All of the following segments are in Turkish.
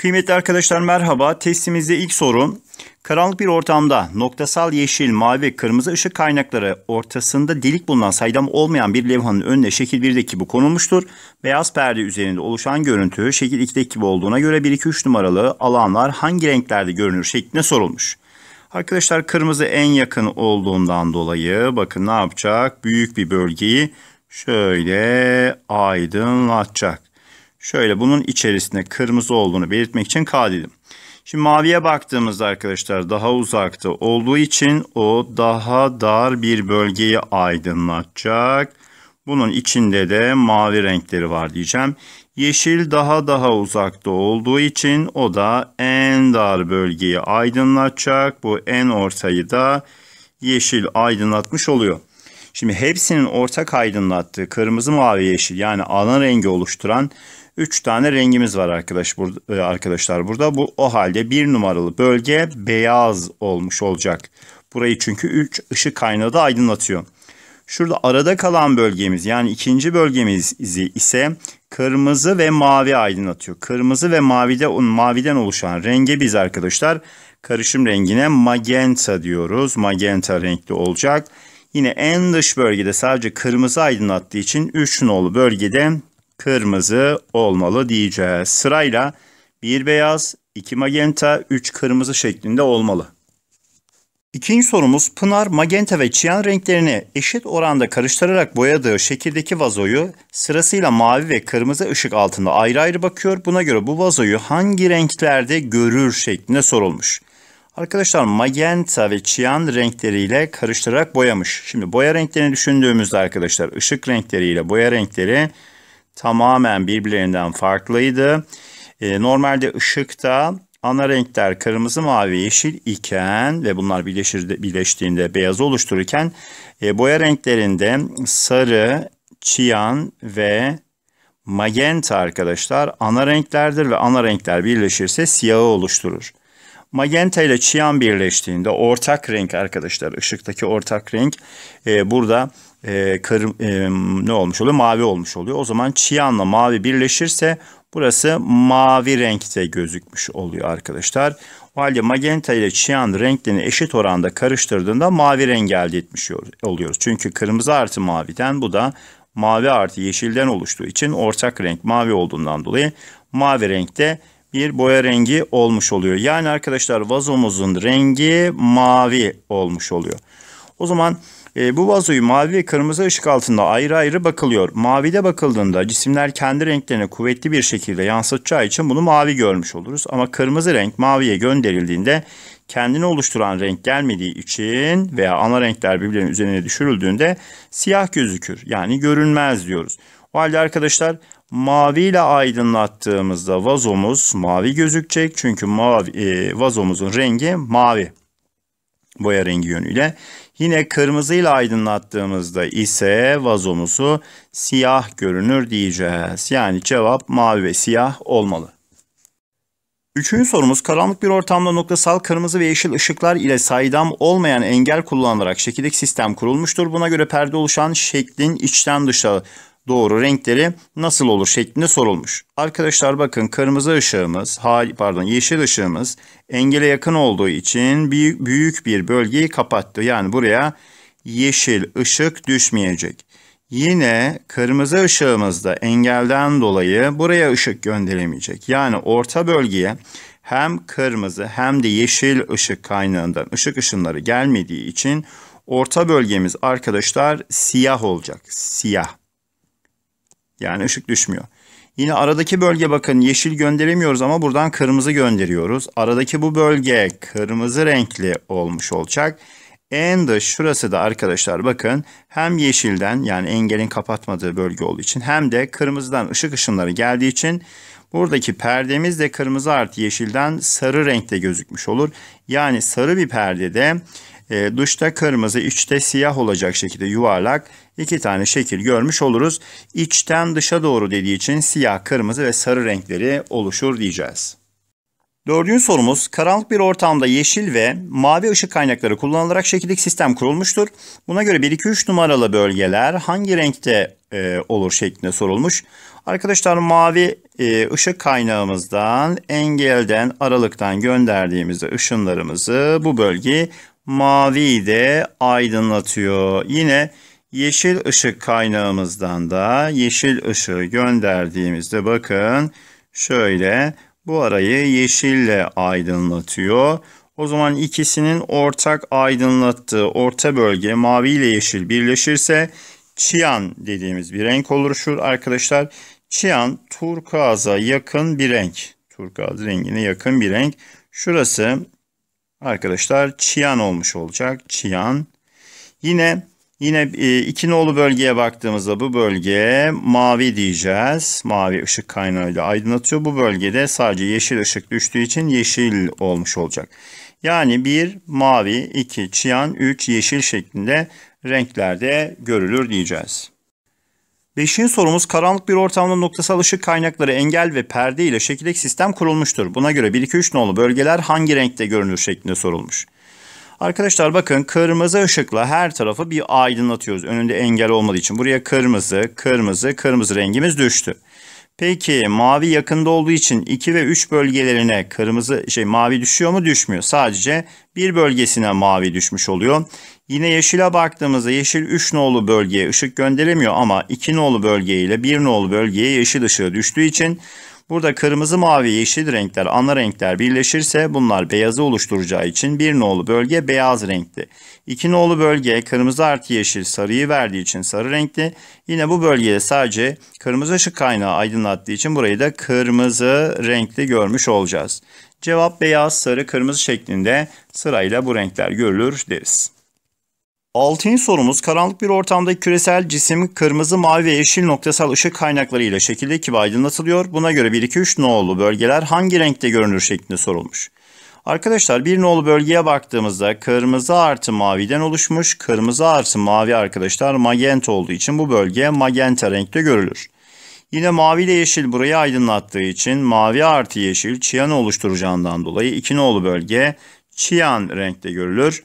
Kıymetli arkadaşlar merhaba. Testimizde ilk soru. Karanlık bir ortamda noktasal yeşil, mavi kırmızı ışık kaynakları ortasında delik bulunan saydam olmayan bir levhanın önüne şekil 1'deki bu konulmuştur. Beyaz perde üzerinde oluşan görüntü şekil 2'deki gibi olduğuna göre 1-2-3 numaralı alanlar hangi renklerde görünür şeklinde sorulmuş. Arkadaşlar kırmızı en yakın olduğundan dolayı bakın ne yapacak? Büyük bir bölgeyi şöyle aydınlatacak. Şöyle bunun içerisinde kırmızı olduğunu belirtmek için K dedim. Şimdi maviye baktığımızda arkadaşlar daha uzakta olduğu için o daha dar bir bölgeyi aydınlatacak. Bunun içinde de mavi renkleri var diyeceğim. Yeşil daha daha uzakta olduğu için o da en dar bölgeyi aydınlatacak. Bu en ortayı da yeşil aydınlatmış oluyor. Şimdi hepsinin ortak aydınlattığı kırmızı mavi yeşil yani alan rengi oluşturan 3 tane rengimiz var arkadaş burada, e, arkadaşlar burada. Bu o halde 1 numaralı bölge beyaz olmuş olacak. Burayı çünkü 3 ışık kaynağı da aydınlatıyor. Şurada arada kalan bölgemiz yani ikinci bölgemiz ise kırmızı ve mavi aydınlatıyor. Kırmızı ve mavide, maviden oluşan renge biz arkadaşlar karışım rengine magenta diyoruz. Magenta renkli olacak. Yine en dış bölgede sadece kırmızı aydınlattığı için 3 nolu bölgede kırmızı olmalı diyeceğiz. Sırayla 1 beyaz, 2 magenta, 3 kırmızı şeklinde olmalı. İkinci sorumuz Pınar magenta ve çiyan renklerini eşit oranda karıştırarak boyadığı şekildeki vazoyu sırasıyla mavi ve kırmızı ışık altında ayrı ayrı bakıyor. Buna göre bu vazoyu hangi renklerde görür şeklinde sorulmuş. Arkadaşlar magenta ve çiyan renkleriyle karıştırarak boyamış. Şimdi boya renklerini düşündüğümüzde arkadaşlar ışık renkleriyle boya renkleri tamamen birbirlerinden farklıydı. E, normalde ışıkta ana renkler kırmızı, mavi, yeşil iken ve bunlar birleşir, birleştiğinde beyazı oluştururken e, boya renklerinde sarı, çiyan ve magenta arkadaşlar ana renklerdir ve ana renkler birleşirse siyahı oluşturur. Magenta ile çiyan birleştiğinde ortak renk arkadaşlar ışıktaki ortak renk e, burada burada e, karım, e, ne olmuş oluyor? Mavi olmuş oluyor. O zaman çiyanla mavi birleşirse burası mavi renkte gözükmüş oluyor arkadaşlar. O halde magenta ile çiyan renklerini eşit oranda karıştırdığında mavi renk elde etmiş oluyoruz. Çünkü kırmızı artı maviden bu da mavi artı yeşilden oluştuğu için ortak renk mavi olduğundan dolayı mavi renkte bir boya rengi olmuş oluyor. Yani arkadaşlar vazomuzun rengi mavi olmuş oluyor. O zaman e, bu vazoyu mavi ve kırmızı ışık altında ayrı ayrı bakılıyor. Mavide bakıldığında cisimler kendi renklerini kuvvetli bir şekilde yansıtacağı için bunu mavi görmüş oluruz. Ama kırmızı renk maviye gönderildiğinde kendini oluşturan renk gelmediği için veya ana renkler birbirinin üzerine düşürüldüğünde siyah gözükür. Yani görünmez diyoruz. O halde arkadaşlar mavi ile aydınlattığımızda vazomuz mavi gözükecek. Çünkü mavi, e, vazomuzun rengi mavi boya rengi yönüyle. Yine kırmızıyla aydınlattığımızda ise vazomuzu siyah görünür diyeceğiz. Yani cevap mavi ve siyah olmalı. Üçüncü sorumuz karanlık bir ortamda noktasal kırmızı ve yeşil ışıklar ile saydam olmayan engel kullanılarak şekillik sistem kurulmuştur. Buna göre perde oluşan şeklin içten dışa doğru renkleri nasıl olur şeklinde sorulmuş. Arkadaşlar bakın kırmızı ışığımız, pardon yeşil ışığımız engele yakın olduğu için büyük bir bölgeyi kapattı. Yani buraya yeşil ışık düşmeyecek. Yine kırmızı ışığımızda engelden dolayı buraya ışık gönderemeyecek. Yani orta bölgeye hem kırmızı hem de yeşil ışık kaynağından ışık ışınları gelmediği için orta bölgemiz arkadaşlar siyah olacak. Siyah. Yani ışık düşmüyor. Yine aradaki bölge bakın yeşil gönderemiyoruz ama buradan kırmızı gönderiyoruz. Aradaki bu bölge kırmızı renkli olmuş olacak. En dış şurası da arkadaşlar bakın hem yeşilden yani engelin kapatmadığı bölge olduğu için hem de kırmızıdan ışık ışınları geldiği için Buradaki perdemiz de kırmızı artı yeşilden sarı renkte gözükmüş olur. Yani sarı bir perdede e, dışta kırmızı, içte siyah olacak şekilde yuvarlak iki tane şekil görmüş oluruz. İçten dışa doğru dediği için siyah, kırmızı ve sarı renkleri oluşur diyeceğiz. Dördüncü sorumuz, karanlık bir ortamda yeşil ve mavi ışık kaynakları kullanılarak şekillik sistem kurulmuştur. Buna göre 1-2-3 numaralı bölgeler hangi renkte e, olur şeklinde sorulmuş. Arkadaşlar mavi e, ışık kaynağımızdan engelden aralıktan gönderdiğimizde ışınlarımızı bu bölge mavi de aydınlatıyor. Yine yeşil ışık kaynağımızdan da yeşil ışığı gönderdiğimizde bakın şöyle bu arayı yeşille aydınlatıyor. O zaman ikisinin ortak aydınlattığı orta bölge mavi ile yeşil birleşirse çiyan dediğimiz bir renk oluşur arkadaşlar. Çiyan turkuaza yakın bir renk. Turkuaz rengine yakın bir renk. Şurası arkadaşlar çiyan olmuş olacak. Çiyan. Yine yine e, iki nolu bölgeye baktığımızda bu bölge mavi diyeceğiz. Mavi ışık kaynağıyla aydınlatıyor. Bu bölgede sadece yeşil ışık düştüğü için yeşil olmuş olacak. Yani bir mavi, iki çiyan, üç yeşil şeklinde renklerde görülür diyeceğiz. Beşinci sorumuz karanlık bir ortamda noktasal ışık kaynakları engel ve perde ile şekildeki sistem kurulmuştur. Buna göre 1-2-3 nolu bölgeler hangi renkte görünür şeklinde sorulmuş. Arkadaşlar bakın kırmızı ışıkla her tarafı bir aydınlatıyoruz. Önünde engel olmadığı için. Buraya kırmızı, kırmızı, kırmızı rengimiz düştü. Peki mavi yakında olduğu için 2 ve 3 bölgelerine kırmızı şey mavi düşüyor mu? Düşmüyor. Sadece bir bölgesine mavi düşmüş oluyor. Yine yeşile baktığımızda yeşil 3 nolu bölgeye ışık gönderemiyor ama 2 nolu bölge ile 1 nolu bölgeye yeşil ışığı düştüğü için Burada kırmızı, mavi, yeşil renkler, ana renkler birleşirse bunlar beyazı oluşturacağı için bir nolu bölge beyaz renkti. İki nolu bölge kırmızı artı yeşil sarıyı verdiği için sarı renkti. Yine bu bölgeye sadece kırmızı ışık kaynağı aydınlattığı için burayı da kırmızı renkli görmüş olacağız. Cevap beyaz, sarı, kırmızı şeklinde sırayla bu renkler görülür deriz. Altıncı sorumuz karanlık bir ortamda küresel cisim kırmızı, mavi ve yeşil noktasal ışık kaynakları ile şekilde gibi aydınlatılıyor. Buna göre 1, 2, 3 no'lu bölgeler hangi renkte görünür şeklinde sorulmuş. Arkadaşlar bir no'lu bölgeye baktığımızda kırmızı artı maviden oluşmuş. Kırmızı artı mavi arkadaşlar magenta olduğu için bu bölge magenta renkte görülür. Yine mavi ile yeşil burayı aydınlattığı için mavi artı yeşil çiyan oluşturacağından dolayı iki no'lu bölge çiyan renkte görülür.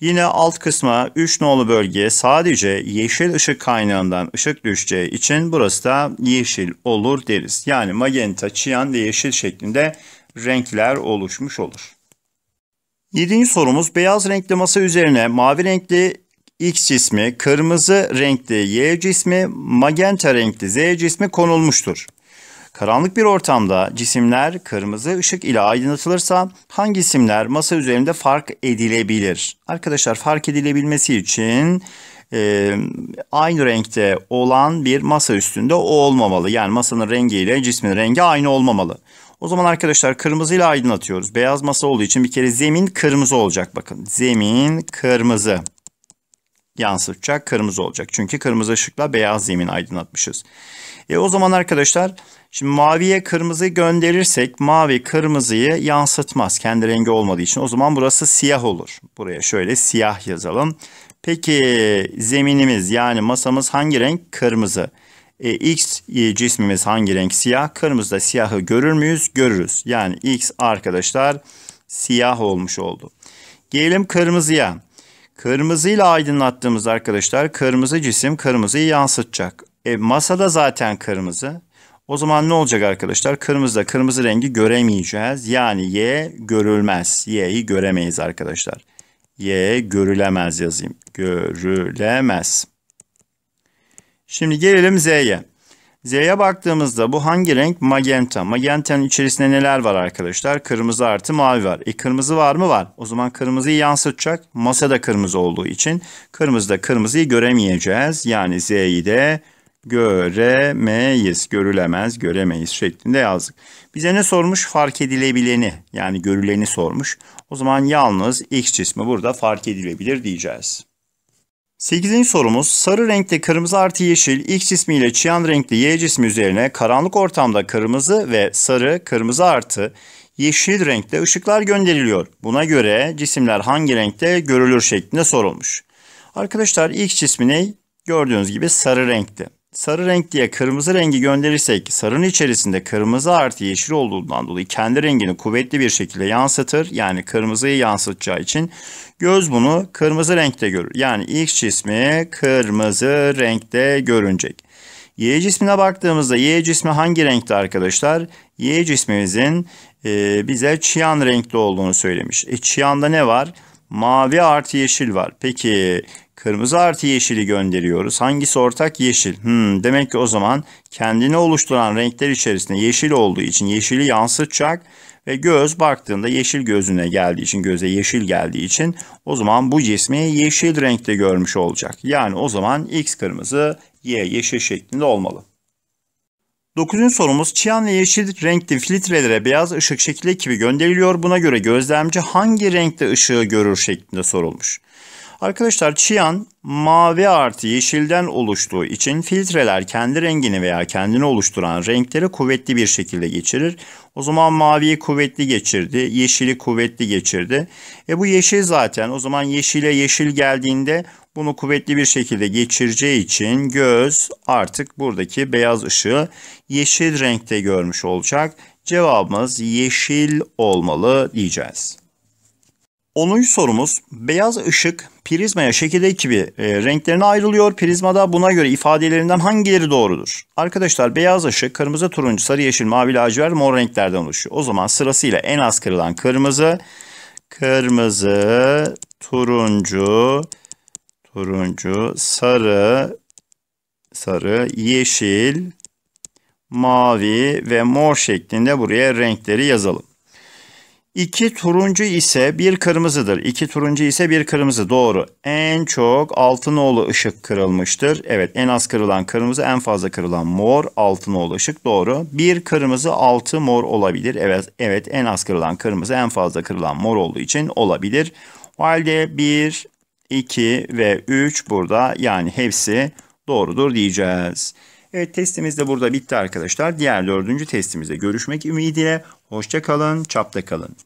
Yine alt kısma 3 nolu bölgeye sadece yeşil ışık kaynağından ışık düşeceği için burası da yeşil olur deriz. Yani magenta, çiyan ve yeşil şeklinde renkler oluşmuş olur. Yedinci sorumuz beyaz renkli masa üzerine mavi renkli X cismi, kırmızı renkli Y cismi, magenta renkli Z cismi konulmuştur. Karanlık bir ortamda cisimler kırmızı ışık ile aydınlatılırsa hangi cisimler masa üzerinde fark edilebilir? Arkadaşlar fark edilebilmesi için e, aynı renkte olan bir masa üstünde olmamalı. Yani masanın rengi ile cismin rengi aynı olmamalı. O zaman arkadaşlar kırmızı ile aydınlatıyoruz. Beyaz masa olduğu için bir kere zemin kırmızı olacak bakın. Zemin kırmızı yansıtacak kırmızı olacak. Çünkü kırmızı ışıkla beyaz zemin aydınlatmışız. E o zaman arkadaşlar şimdi maviye kırmızı gönderirsek mavi kırmızıyı yansıtmaz. Kendi rengi olmadığı için o zaman burası siyah olur. Buraya şöyle siyah yazalım. Peki zeminimiz yani masamız hangi renk? Kırmızı. E, X cismimiz hangi renk? Siyah. Kırmızıda siyahı görür müyüz? Görürüz. Yani X arkadaşlar siyah olmuş oldu. Gelelim kırmızıya. Kırmızıyla aydınlattığımız arkadaşlar kırmızı cisim kırmızıyı yansıtacak. E, masada zaten kırmızı. O zaman ne olacak arkadaşlar? Kırmızıda kırmızı rengi göremeyeceğiz. Yani Y görülmez. Y'yi göremeyiz arkadaşlar. Y görülemez yazayım. Görülemez. Şimdi gelelim Z'ye. Z'ye baktığımızda bu hangi renk? Magenta. Magenta'nın içerisinde neler var arkadaşlar? Kırmızı artı mavi var. E kırmızı var mı? Var. O zaman kırmızıyı yansıtacak. Masada kırmızı olduğu için kırmızıda kırmızıyı göremeyeceğiz. Yani Z'yi de göremeyiz, görülemez, göremeyiz şeklinde yazdık. Bize ne sormuş? Fark edilebileni yani görüleni sormuş. O zaman yalnız X cismi burada fark edilebilir diyeceğiz. 8. sorumuz sarı renkte kırmızı artı yeşil x cismi ile çiyan renkli y cismi üzerine karanlık ortamda kırmızı ve sarı kırmızı artı yeşil renkte ışıklar gönderiliyor. Buna göre cisimler hangi renkte görülür şeklinde sorulmuş. Arkadaşlar x cismi Gördüğünüz gibi sarı renkte sarı renk diye kırmızı rengi gönderirsek sarının içerisinde kırmızı artı yeşil olduğundan dolayı kendi rengini kuvvetli bir şekilde yansıtır. Yani kırmızıyı yansıtacağı için göz bunu kırmızı renkte görür. Yani X cismi kırmızı renkte görünecek. Y cismine baktığımızda Y cismi hangi renkte arkadaşlar? Y cismimizin e, bize çiyan renkte olduğunu söylemiş. E, çiyanda ne var? Mavi artı yeşil var. Peki Kırmızı artı yeşili gönderiyoruz. Hangisi ortak? Yeşil. Hmm, demek ki o zaman kendini oluşturan renkler içerisinde yeşil olduğu için yeşili yansıtacak ve göz baktığında yeşil gözüne geldiği için, göze yeşil geldiği için o zaman bu cismi yeşil renkte görmüş olacak. Yani o zaman X kırmızı, Y yeşil şeklinde olmalı. Dokuzuncu sorumuz çiyan ve yeşil renkli filtrelere beyaz ışık şekli ekibi gönderiliyor. Buna göre gözlemci hangi renkte ışığı görür şeklinde sorulmuş. Arkadaşlar çiyan mavi artı yeşilden oluştuğu için filtreler kendi rengini veya kendini oluşturan renkleri kuvvetli bir şekilde geçirir. O zaman maviyi kuvvetli geçirdi, yeşili kuvvetli geçirdi. E bu yeşil zaten o zaman yeşile yeşil geldiğinde bunu kuvvetli bir şekilde geçireceği için göz artık buradaki beyaz ışığı yeşil renkte görmüş olacak. Cevabımız yeşil olmalı diyeceğiz. 10. sorumuz beyaz ışık prizmaya şekilde gibi e, renklerine ayrılıyor. Prizmada buna göre ifadelerinden hangileri doğrudur? Arkadaşlar beyaz ışık kırmızı, turuncu, sarı, yeşil, mavi, lacivert, mor renklerden oluşuyor. O zaman sırasıyla en az kırılan kırmızı, kırmızı, turuncu, turuncu, sarı, sarı, yeşil, mavi ve mor şeklinde buraya renkleri yazalım. İki turuncu ise bir kırmızıdır. İki turuncu ise bir kırmızı. Doğru. En çok altınoğlu ışık kırılmıştır. Evet en az kırılan kırmızı en fazla kırılan mor altınoğlu ışık. Doğru. Bir kırmızı altı mor olabilir. Evet, evet en az kırılan kırmızı en fazla kırılan mor olduğu için olabilir. O halde 1, 2 ve 3 burada yani hepsi doğrudur diyeceğiz. Evet testimiz de burada bitti arkadaşlar. Diğer dördüncü testimizde görüşmek ümidiyle. Hoşça kalın, çapta kalın.